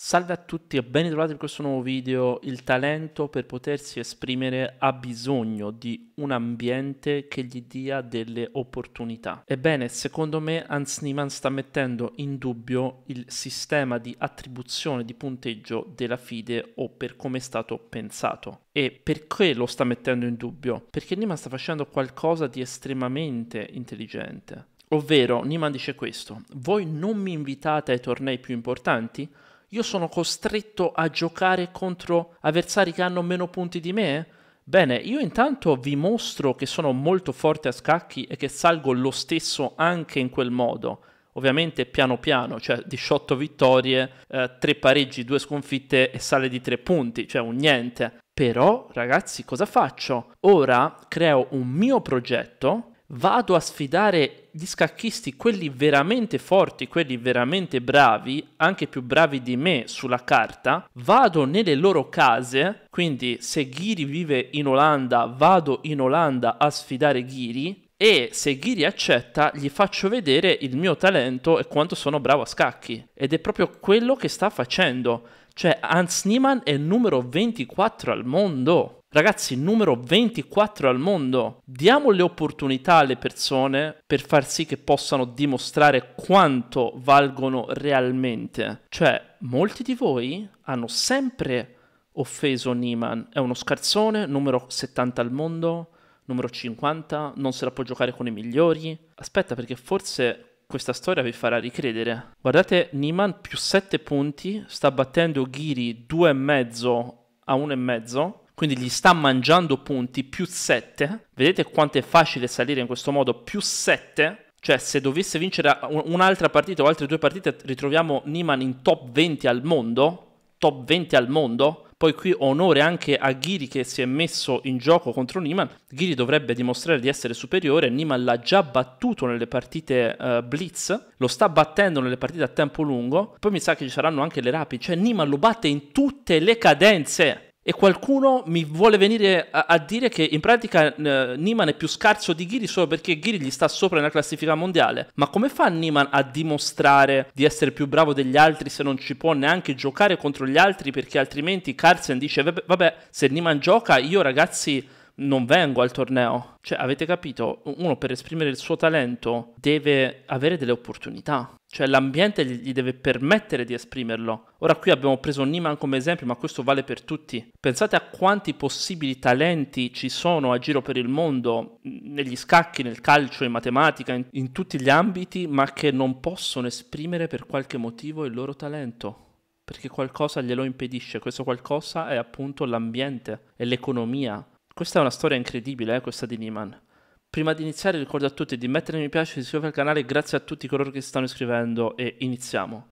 Salve a tutti e ben ritrovati in questo nuovo video. Il talento per potersi esprimere ha bisogno di un ambiente che gli dia delle opportunità. Ebbene, secondo me Hans Niemann sta mettendo in dubbio il sistema di attribuzione di punteggio della FIDE o per come è stato pensato. E perché lo sta mettendo in dubbio? Perché Niemann sta facendo qualcosa di estremamente intelligente. Ovvero, Niemann dice questo, voi non mi invitate ai tornei più importanti? io sono costretto a giocare contro avversari che hanno meno punti di me? Bene, io intanto vi mostro che sono molto forte a scacchi e che salgo lo stesso anche in quel modo. Ovviamente piano piano, cioè 18 vittorie, eh, 3 pareggi, 2 sconfitte e sale di 3 punti, cioè un niente. Però, ragazzi, cosa faccio? Ora creo un mio progetto vado a sfidare gli scacchisti, quelli veramente forti, quelli veramente bravi, anche più bravi di me sulla carta, vado nelle loro case, quindi se Ghiri vive in Olanda, vado in Olanda a sfidare Ghiri e se Ghiri accetta gli faccio vedere il mio talento e quanto sono bravo a scacchi. Ed è proprio quello che sta facendo. Cioè Hans Niemann è il numero 24 al mondo. Ragazzi, numero 24 al mondo. Diamo le opportunità alle persone per far sì che possano dimostrare quanto valgono realmente. Cioè, molti di voi hanno sempre offeso Nieman. È uno scarzone, numero 70 al mondo, numero 50, non se la può giocare con i migliori. Aspetta perché forse questa storia vi farà ricredere. Guardate, Nieman più 7 punti, sta battendo Ghiri 2,5 a 1,5 quindi gli sta mangiando punti più 7. Vedete quanto è facile salire in questo modo? Più 7. Cioè, se dovesse vincere un'altra partita o altre due partite, ritroviamo Niman in top 20 al mondo. Top 20 al mondo. Poi qui onore anche a Ghiri che si è messo in gioco contro Niman. Ghiri dovrebbe dimostrare di essere superiore. Niman l'ha già battuto nelle partite uh, blitz, lo sta battendo nelle partite a tempo lungo. Poi mi sa che ci saranno anche le rapide. Cioè Niman lo batte in tutte le cadenze e qualcuno mi vuole venire a, a dire che in pratica eh, Niman è più scarso di Ghiri solo perché Ghiri gli sta sopra nella classifica mondiale. Ma come fa Niman a dimostrare di essere più bravo degli altri se non ci può neanche giocare contro gli altri perché altrimenti Carlsen dice vabbè, se Niman gioca io ragazzi non vengo al torneo. Cioè, avete capito? Uno per esprimere il suo talento deve avere delle opportunità. Cioè l'ambiente gli deve permettere di esprimerlo. Ora qui abbiamo preso Niman come esempio, ma questo vale per tutti. Pensate a quanti possibili talenti ci sono a giro per il mondo, negli scacchi, nel calcio, in matematica, in, in tutti gli ambiti, ma che non possono esprimere per qualche motivo il loro talento perché qualcosa glielo impedisce, questo qualcosa è appunto l'ambiente, è l'economia, questa è una storia incredibile, eh, questa di Niman. Prima di iniziare ricordo a tutti di mettere mi piace e di iscrivervi al canale, grazie a tutti coloro che si stanno iscrivendo e iniziamo.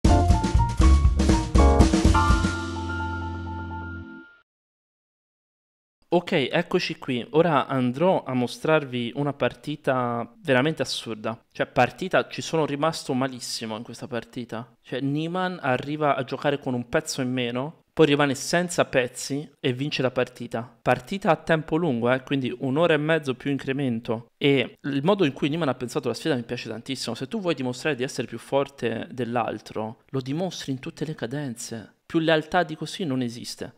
Ok, eccoci qui. Ora andrò a mostrarvi una partita veramente assurda. Cioè, partita, ci sono rimasto malissimo in questa partita. Cioè, Niman arriva a giocare con un pezzo in meno poi rimane senza pezzi e vince la partita. Partita a tempo lungo, eh? quindi un'ora e mezzo più incremento. E il modo in cui Niman ha pensato la sfida mi piace tantissimo. Se tu vuoi dimostrare di essere più forte dell'altro, lo dimostri in tutte le cadenze. Più lealtà di così non esiste.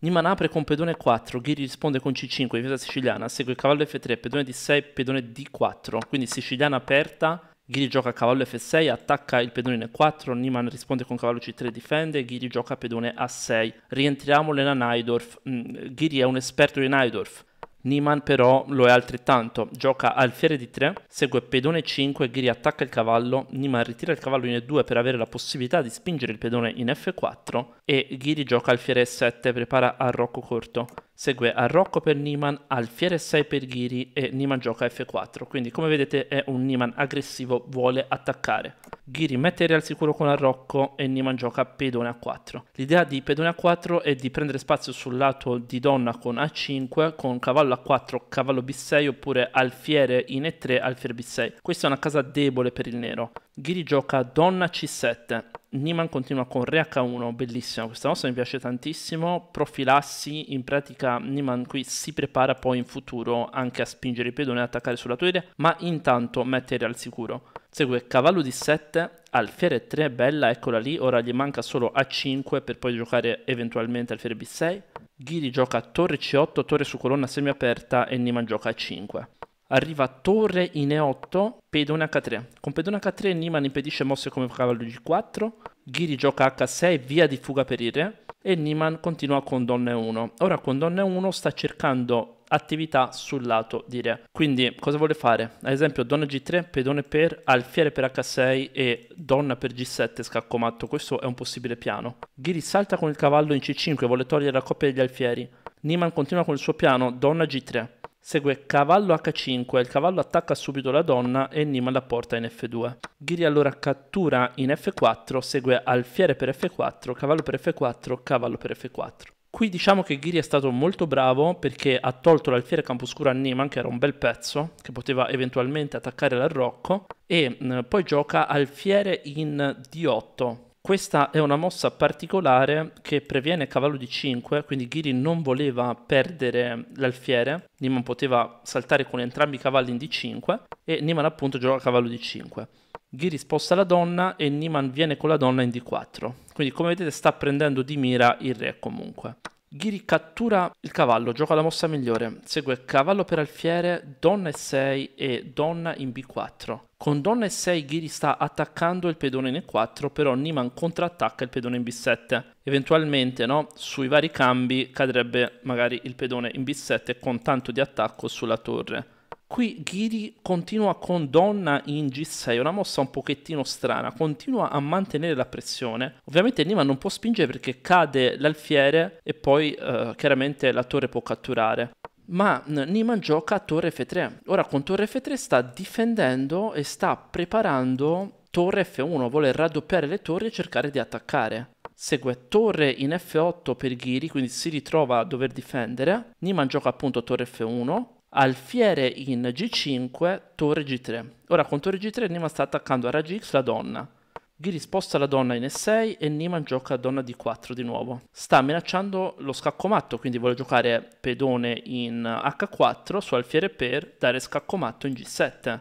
Niman apre con pedone 4, Ghiri risponde con C5, difesa siciliana, segue cavallo F3, pedone D6, pedone D4, quindi siciliana aperta Ghiri gioca a cavallo f6, attacca il pedone in e4, Niman risponde con cavallo c3, difende, Ghiri gioca pedone a6. Rientriamo nella Naidorf. Mm, Ghiri è un esperto di Naidorf Niman però lo è altrettanto, gioca alfiere di 3, segue pedone 5, Ghiri attacca il cavallo, Niman ritira il cavallo in E2 per avere la possibilità di spingere il pedone in F4 e Ghiri gioca alfiere E7, prepara arrocco corto. Segue arrocco per Niman, alfiere 6 per Ghiri e Niman gioca F4, quindi come vedete è un Niman aggressivo, vuole attaccare. Giri mette al sicuro con Arrocco e Niman gioca pedone a 4. L'idea di pedone a 4 è di prendere spazio sul lato di donna con A5, con cavallo A4, cavallo B6 oppure alfiere in E3, alfiere B6. Questa è una casa debole per il nero. Giri gioca donna C7 Niman continua con Re H1, bellissima, questa mossa mi piace tantissimo, profilassi, in pratica Niman qui si prepara poi in futuro anche a spingere i pedoni e attaccare sulla tua idea, ma intanto mettere al sicuro. Segue cavallo di 7, alfiere 3, bella, eccola lì, ora gli manca solo A5 per poi giocare eventualmente alfiere B6. Ghiri gioca torre C8, torre su colonna semiaperta e Niman gioca A5. Arriva torre in E8, pedone H3. Con pedone H3 Niman impedisce mosse come cavallo G4, Ghiri gioca H6, via di fuga per il re, e Niman continua con donne 1. Ora con donne 1 sta cercando attività sul lato di re. Quindi cosa vuole fare? Ad esempio donna G3, pedone per, alfiere per H6 e donna per G7 scacco matto. Questo è un possibile piano. Ghiri salta con il cavallo in C5, vuole togliere la coppia degli alfieri. Niman continua con il suo piano, donna G3. Segue cavallo h5, il cavallo attacca subito la donna e Nima la porta in f2. Ghiri allora cattura in f4, segue alfiere per f4, cavallo per f4, cavallo per f4. Qui diciamo che Ghiri è stato molto bravo perché ha tolto l'alfiere campo scuro a Nima, che era un bel pezzo, che poteva eventualmente attaccare l'arrocco, e poi gioca alfiere in d8, questa è una mossa particolare che previene cavallo di 5, quindi Ghiri non voleva perdere l'alfiere, Niman poteva saltare con entrambi i cavalli in d5 e Niman appunto gioca cavallo di 5. Ghiri sposta la donna e Niman viene con la donna in d4, quindi come vedete sta prendendo di mira il re comunque. Ghiri cattura il cavallo, gioca la mossa migliore, segue cavallo per alfiere, donna E6 e donna in B4. Con donna E6 Ghiri sta attaccando il pedone in E4, però Niman contrattacca il pedone in B7. Eventualmente, no, sui vari cambi cadrebbe magari il pedone in B7 con tanto di attacco sulla torre. Qui Ghiri continua con Donna in G6, una mossa un pochettino strana, continua a mantenere la pressione. Ovviamente Nima non può spingere perché cade l'alfiere e poi eh, chiaramente la torre può catturare. Ma Niman gioca a torre F3. Ora con torre F3 sta difendendo e sta preparando torre F1, vuole raddoppiare le torri e cercare di attaccare segue torre in F8 per Ghiri, quindi si ritrova a dover difendere. Niman gioca appunto torre F1, alfiere in g5, torre g3. Ora con torre g3 Nima sta attaccando a raggi x la donna. Ghiri sposta la donna in e6 e Niman gioca a donna d4 di nuovo. Sta minacciando lo scaccomatto, quindi vuole giocare pedone in h4 su alfiere per dare scaccomatto in g7.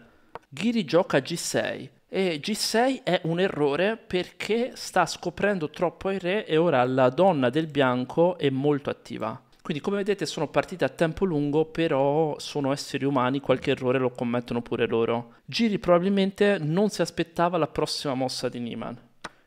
Ghiri gioca g6 e g6 è un errore perché sta scoprendo troppo il re e ora la donna del bianco è molto attiva. Quindi come vedete sono partite a tempo lungo, però sono esseri umani, qualche errore lo commettono pure loro. Giri probabilmente non si aspettava la prossima mossa di Niman.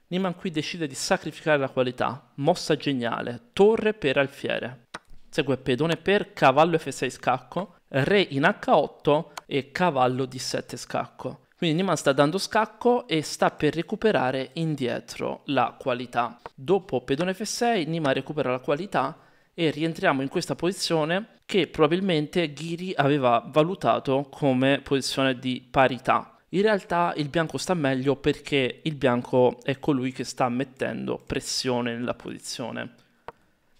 Niman qui decide di sacrificare la qualità, mossa geniale, torre per alfiere. Segue pedone per cavallo f6 scacco, re in h8 e cavallo d7 scacco. Quindi Niman sta dando scacco e sta per recuperare indietro la qualità. Dopo pedone f6 Niman recupera la qualità e rientriamo in questa posizione che probabilmente Ghiri aveva valutato come posizione di parità. In realtà il bianco sta meglio perché il bianco è colui che sta mettendo pressione nella posizione.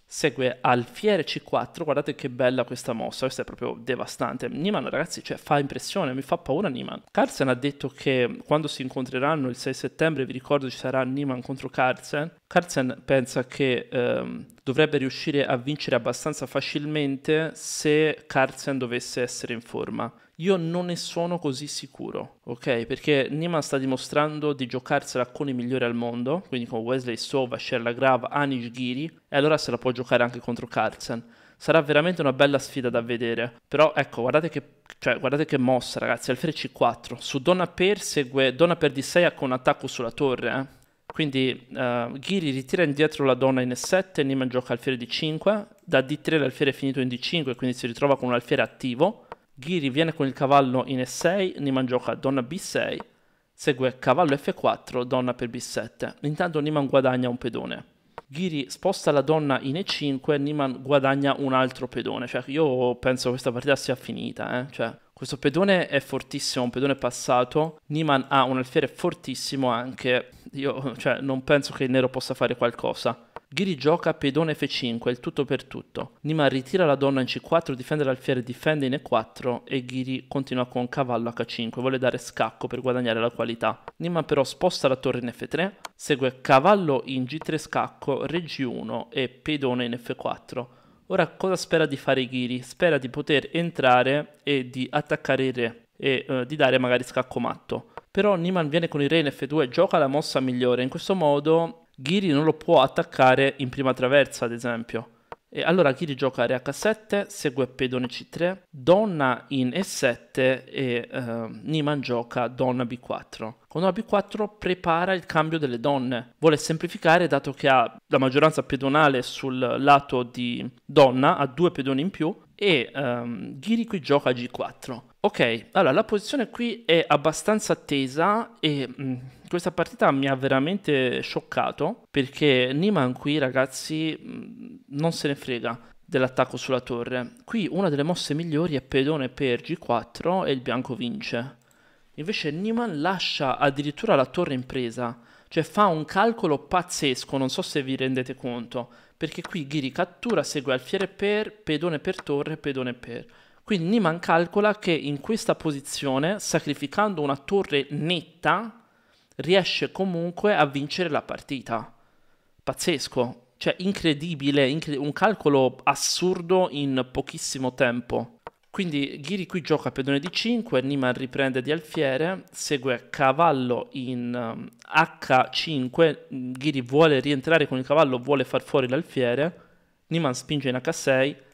Segue alfiere c4, guardate che bella questa mossa, questa è proprio devastante. Niman ragazzi, cioè, fa impressione, mi fa paura Niman. Carlsen ha detto che quando si incontreranno il 6 settembre, vi ricordo ci sarà Niman contro Carlsen. Carlsen pensa che... Ehm, dovrebbe riuscire a vincere abbastanza facilmente se Carlsen dovesse essere in forma. Io non ne sono così sicuro, ok? Perché Nima sta dimostrando di giocarsela con i migliori al mondo, quindi con Wesley Sova, Sherla Grav, Anish Giri, e allora se la può giocare anche contro Carlsen. Sarà veramente una bella sfida da vedere. Però ecco, guardate che, cioè, guardate che mossa, ragazzi. Alfiere C4. Su Donna Per segue Donna Per D6 con un attacco sulla torre, eh quindi uh, Ghiri ritira indietro la donna in E7, Niman gioca alfiere di 5, da D3 l'alfiere è finito in D5, quindi si ritrova con un alfiere attivo. Ghiri viene con il cavallo in E6, Niman gioca donna B6, segue cavallo F4, donna per B7. Intanto Niman guadagna un pedone. Ghiri sposta la donna in E5, Niman guadagna un altro pedone. Cioè, io penso che questa partita sia finita, eh? cioè, questo pedone è fortissimo, un pedone passato. Niman ha un alfiere fortissimo anche io cioè, non penso che il nero possa fare qualcosa. Ghiri gioca pedone F5, il tutto per tutto. Nima ritira la donna in C4, difende l'alfiere, difende in E4 e Ghiri continua con cavallo H5, vuole dare scacco per guadagnare la qualità. Nima però sposta la torre in F3, segue cavallo in G3 scacco, re G1 e pedone in F4. Ora cosa spera di fare Ghiri? Spera di poter entrare e di attaccare il re e eh, di dare magari scacco matto. Però Niman viene con il re in F2 e gioca la mossa migliore. In questo modo Ghiri non lo può attaccare in prima traversa, ad esempio. E allora Ghiri gioca re H7, segue pedone C3, donna in E7 e eh, Niman gioca donna B4. Con la B4 prepara il cambio delle donne. Vuole semplificare dato che ha la maggioranza pedonale sul lato di donna, ha due pedoni in più, e ehm, Ghiri qui gioca G4. Ok, allora la posizione qui è abbastanza attesa e mh, mm, questa partita mi ha veramente scioccato perché Niman qui ragazzi mh, mm, non se ne frega dell'attacco sulla torre. Qui una delle mosse migliori è pedone per G4 e il bianco vince. Invece Niman lascia addirittura la torre in presa, cioè fa un calcolo pazzesco, non so se vi rendete conto, perché qui Ghiri cattura, segue alfiere per, pedone per torre, pedone per quindi Niman calcola che in questa posizione, sacrificando una torre netta, riesce comunque a vincere la partita. Pazzesco, cioè incredibile, incred un calcolo assurdo in pochissimo tempo. Quindi Ghiri qui gioca pedone di 5, Niman riprende di alfiere, segue cavallo in um, H5, Ghiri vuole rientrare con il cavallo, vuole far fuori l'alfiere, Niman spinge in H6,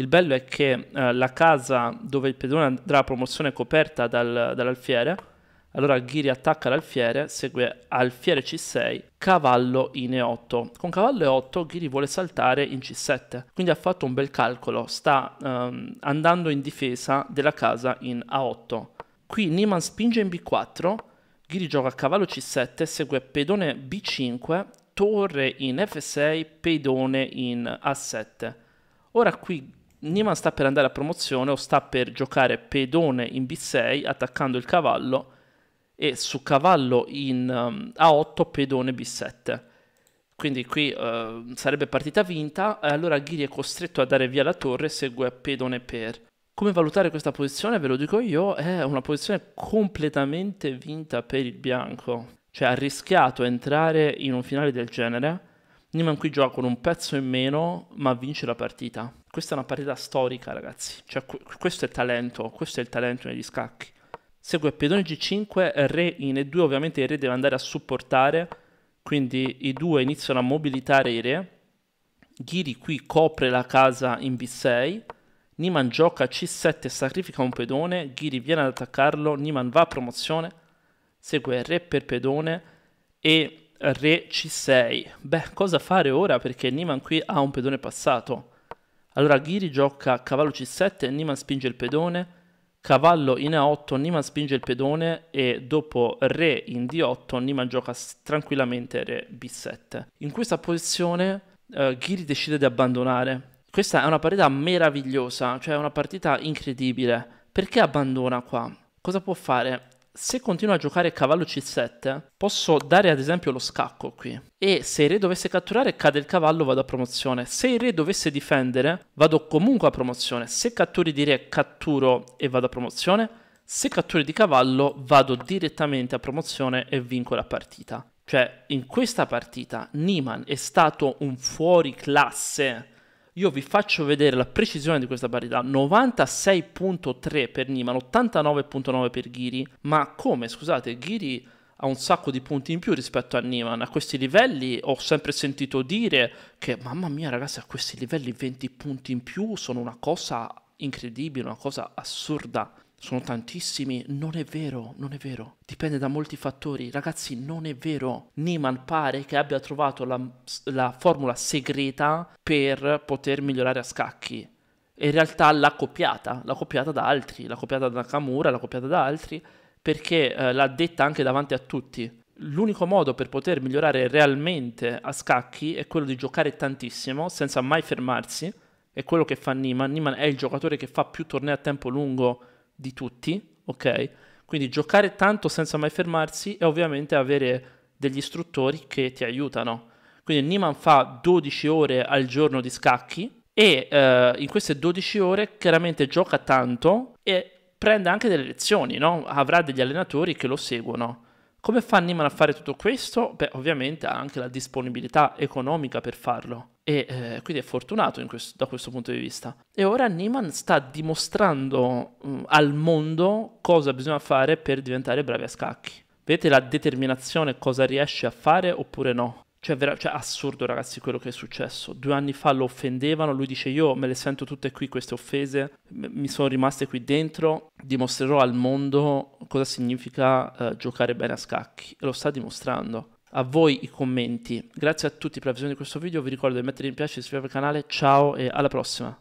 il bello è che eh, la casa dove il pedone andrà a promozione è coperta dal, dall'alfiere, allora Ghiri attacca l'alfiere, segue alfiere C6, cavallo in E8. Con cavallo E8 Ghiri vuole saltare in C7, quindi ha fatto un bel calcolo, sta um, andando in difesa della casa in A8. Qui Niman spinge in B4, Ghiri gioca cavallo C7, segue pedone B5, torre in F6, pedone in A7. Ora qui Niman sta per andare a promozione o sta per giocare pedone in B6 attaccando il cavallo e su cavallo in um, A8 pedone B7. Quindi qui uh, sarebbe partita vinta e allora Ghiri è costretto a dare via la torre e segue pedone per. Come valutare questa posizione? Ve lo dico io, è una posizione completamente vinta per il bianco. Cioè ha rischiato entrare in un finale del genere. Niman qui gioca con un pezzo in meno ma vince la partita. Questa è una partita storica, ragazzi. Cioè, questo è il talento, questo è il talento negli scacchi. Segue pedone G5, re in E2, ovviamente il re deve andare a supportare, quindi i due iniziano a mobilitare i re. Ghiri qui copre la casa in B6. Niman gioca C7 sacrifica un pedone. Ghiri viene ad attaccarlo. Niman va a promozione. Segue Re per pedone e Re C6. Beh, cosa fare ora? Perché Niman qui ha un pedone passato. Allora Ghiri gioca cavallo c7, Niman spinge il pedone, cavallo in a8, Niman spinge il pedone e dopo re in d8 Niman gioca tranquillamente re b7. In questa posizione eh, Ghiri decide di abbandonare. Questa è una partita meravigliosa, cioè una partita incredibile. Perché abbandona qua? Cosa può fare? se continuo a giocare cavallo c7, posso dare ad esempio lo scacco qui. E se il re dovesse catturare, cade il cavallo, vado a promozione. Se il re dovesse difendere, vado comunque a promozione. Se catturi di re, catturo e vado a promozione. Se catturi di cavallo, vado direttamente a promozione e vinco la partita. Cioè, in questa partita, Niman è stato un fuori classe io vi faccio vedere la precisione di questa parità, 96.3 per Niman, 89.9 per Ghiri, ma come, scusate, Ghiri ha un sacco di punti in più rispetto a Niman, a questi livelli ho sempre sentito dire che mamma mia ragazzi a questi livelli 20 punti in più sono una cosa incredibile, una cosa assurda. Sono tantissimi, non è vero, non è vero. Dipende da molti fattori. Ragazzi, non è vero. Neiman pare che abbia trovato la, la formula segreta per poter migliorare a scacchi in realtà l'ha copiata, l'ha copiata da altri, l'ha copiata da Nakamura, l'ha copiata da altri, perché eh, l'ha detta anche davanti a tutti. L'unico modo per poter migliorare realmente a scacchi è quello di giocare tantissimo, senza mai fermarsi, è quello che fa Niman. Niman è il giocatore che fa più tornei a tempo lungo di tutti, ok? Quindi giocare tanto senza mai fermarsi e ovviamente avere degli istruttori che ti aiutano. Quindi Niman fa 12 ore al giorno di scacchi e eh, in queste 12 ore chiaramente gioca tanto e prende anche delle lezioni, no? avrà degli allenatori che lo seguono. Come fa Niman a fare tutto questo? Beh, ovviamente ha anche la disponibilità economica per farlo e eh, quindi è fortunato questo, da questo punto di vista. E ora Niman sta dimostrando mh, mm, al mondo cosa bisogna fare per diventare bravi a scacchi. Vedete la determinazione, cosa riesce a fare oppure no. Cioè, vera- cioè, assurdo, ragazzi, quello che è successo. Due anni fa lo offendevano. Lui dice: Io me le sento tutte qui queste offese, mi sono rimaste qui dentro. Dimostrerò al mondo cosa significa eh, giocare bene a scacchi. E lo sta dimostrando. A voi i commenti. Grazie a tutti per la visione di questo video. Vi ricordo di mettere mi piace, iscrivervi al canale. Ciao e alla prossima.